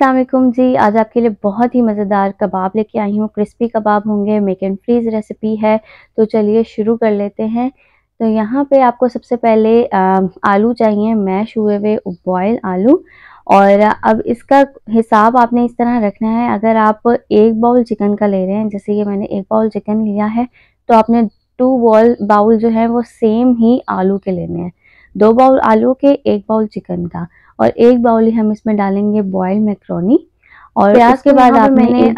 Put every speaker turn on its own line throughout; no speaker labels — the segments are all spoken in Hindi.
असलम जी आज आपके लिए बहुत ही मज़ेदार कबाब लेके आई हूँ क्रिस्पी कबाब होंगे मेक एंड फ्रीज़ रेसिपी है तो चलिए शुरू कर लेते हैं तो यहाँ पे आपको सबसे पहले आलू चाहिए मैश हुए हुए बॉयल आलू और अब इसका हिसाब आपने इस तरह रखना है अगर आप एक बाउल चिकन का ले रहे हैं जैसे कि मैंने एक बाउल चिकन लिया है तो आपने टू बॉल बाउल जो है वो सेम ही आलू के लेने हैं दो बाउल आलू के एक बाउल चिकन का और एक बाउल ही हम इसमें डालेंगे बॉयल मैक्रोनी
और प्याज के बाद हाँ आपने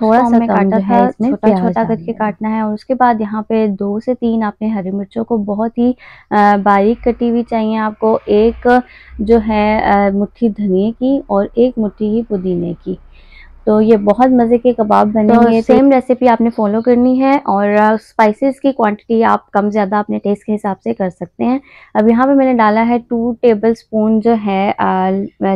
थोड़ा सा काटा इसमें छोटा छोटा करके
काटना है और उसके बाद यहाँ पे दो से तीन आपने हरी मिर्चों को बहुत ही बारीक कटी हुई चाहिए आपको एक जो है मुट्ठी धनिए की और एक मुट्ठी ही पुदीने की तो ये बहुत मज़े के कबाब बने तो हुए तो सेम रेसिपी आपने फॉलो करनी है और स्पाइसेस की क्वांटिटी आप कम ज़्यादा अपने टेस्ट के हिसाब से कर सकते हैं अब यहाँ पे मैंने डाला है टू टेबल स्पून जो है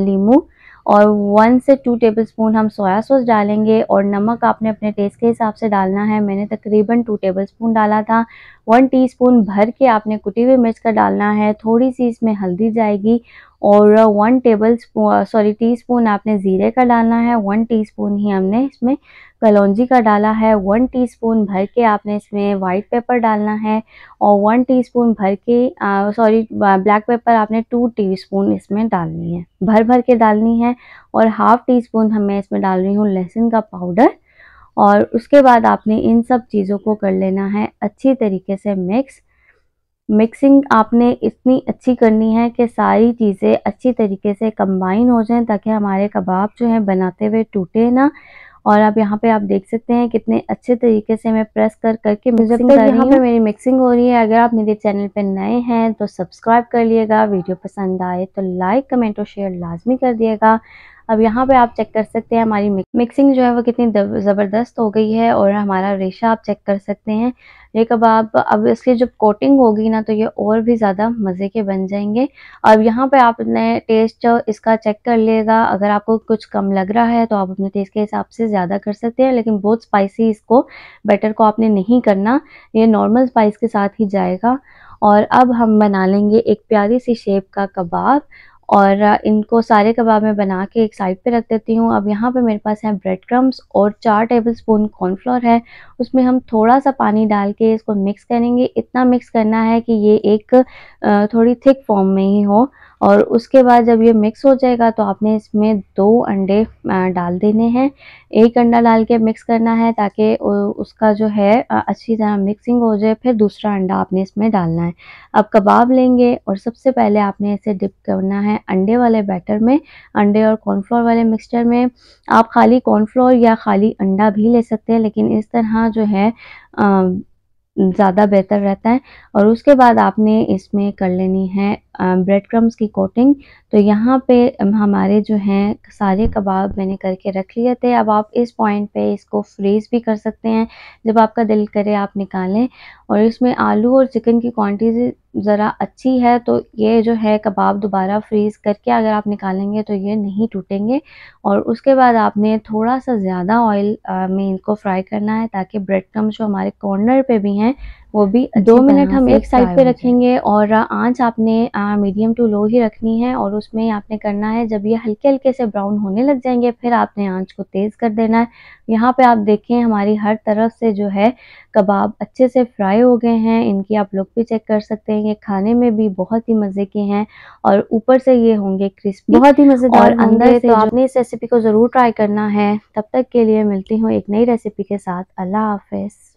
लीमू और वन से टू टेबल स्पून हम सोया सॉस डालेंगे और नमक आपने अपने टेस्ट के हिसाब से डालना है मैंने तकरीबन टू टेबल स्पून डाला था वन टीस्पून भर के आपने कुटी हुई मिर्च का डालना है थोड़ी सी इसमें हल्दी जाएगी और one tablespoon sorry teaspoon आपने ज़ीरे का डालना है वन टीस्पून ही हमने इसमें कलौजी का डाला है वन टीस्पून भर के आपने इसमें वाइट पेपर डालना है और वन टीस्पून भर के सॉरी ब्लैक पेपर आपने टू टीस्पून इसमें डालनी है भर भर के डालनी है और हाफ टी स्पून हमें इसमें डाल रही हूँ लहसुन का पाउडर और उसके बाद आपने इन सब चीज़ों को कर लेना है अच्छी तरीके से मिक्स मिक्सिंग आपने इतनी अच्छी करनी है कि सारी चीज़ें अच्छी तरीके से कंबाइन हो जाएं ताकि हमारे कबाब जो हैं बनाते हुए टूटे ना और आप यहाँ पे आप देख सकते हैं कितने अच्छे तरीके से मैं प्रेस कर करके मिक्सिंग कर रही हूँ मेरी मिक्सिंग हो रही है अगर आप मेरे चैनल पे नए हैं तो सब्सक्राइब कर लिएगा वीडियो पसंद आए तो लाइक कमेंट और शेयर लाजमी कर दिएगा अब यहाँ पे आप चेक कर सकते हैं हमारी मिक्सिंग जो है वो कितनी ज़बरदस्त हो गई है और हमारा रेशा आप चेक कर सकते हैं ये कबाब अब इसकी जब कोटिंग होगी ना तो ये और भी ज़्यादा मज़े के बन जाएंगे अब यहाँ पे आप अपने टेस्ट इसका चेक कर लेगा अगर आपको कुछ कम लग रहा है तो आप अपने टेस्ट के हिसाब से ज़्यादा कर सकते हैं लेकिन बहुत स्पाइसी इसको बैटर को आपने नहीं करना ये नॉर्मल स्पाइस के साथ ही जाएगा और अब हम बना लेंगे एक प्यारी सी शेप का कबाब और इनको सारे कबाब में बना के एक साइड पे रख देती हूँ अब यहाँ पे मेरे पास है ब्रेड क्रम्स और चार टेबल स्पून कॉर्नफ्लोर है उसमें हम थोड़ा सा पानी डाल के इसको मिक्स करेंगे इतना मिक्स करना है कि ये एक थोड़ी थिक फॉर्म में ही हो और उसके बाद जब ये मिक्स हो जाएगा तो आपने इसमें दो अंडे डाल देने हैं एक अंडा डाल के मिक्स करना है ताकि उसका जो है अच्छी तरह मिक्सिंग हो जाए फिर दूसरा अंडा आपने इसमें डालना है अब कबाब लेंगे और सबसे पहले आपने इसे डिप करना है अंडे वाले बैटर में अंडे और कॉर्नफ्लोर वाले मिक्सचर में आप खाली कॉर्नफ्लोर या खाली अंडा भी ले सकते हैं लेकिन इस तरह जो है ज़्यादा बेहतर रहता है और उसके बाद आपने इसमें कर लेनी है ब्रेड क्रम्स की कोटिंग तो यहाँ पे हमारे जो हैं सारे कबाब मैंने करके रख लिए थे अब आप इस पॉइंट पे इसको फ्रीज़ भी कर सकते हैं जब आपका दिल करे आप निकालें और इसमें आलू और चिकन की क्वांटिटी ज़रा अच्छी है तो ये जो है कबाब दोबारा फ्रीज़ करके अगर आप निकालेंगे तो ये नहीं टूटेंगे और उसके बाद आपने थोड़ा सा ज़्यादा ऑयल में इनको फ्राई करना है ताकि ब्रेड क्रम्स जो हमारे कॉर्नर पर भी हैं वो भी दो मिनट हम एक साइड पे रखेंगे और आंच आपने मीडियम टू लो ही रखनी है और उसमें आपने करना है जब ये हल्के हल्के से ब्राउन होने लग जाएंगे फिर आपने आंच को तेज़ कर देना है यहाँ पे आप देखें हमारी हर तरफ से जो है कबाब अच्छे से फ्राई हो गए हैं इनकी आप लोग भी चेक कर सकते हैं ये खाने में भी बहुत ही मज़े के हैं और ऊपर से ये होंगे क्रिस्पी बहुत ही मज़ेदार और अंदर से तो आपने इस रेसिपी को ज़रूर ट्राई करना है तब तक के लिए मिलती हूँ एक नई रेसिपी के साथ अल्लाह हाफिज़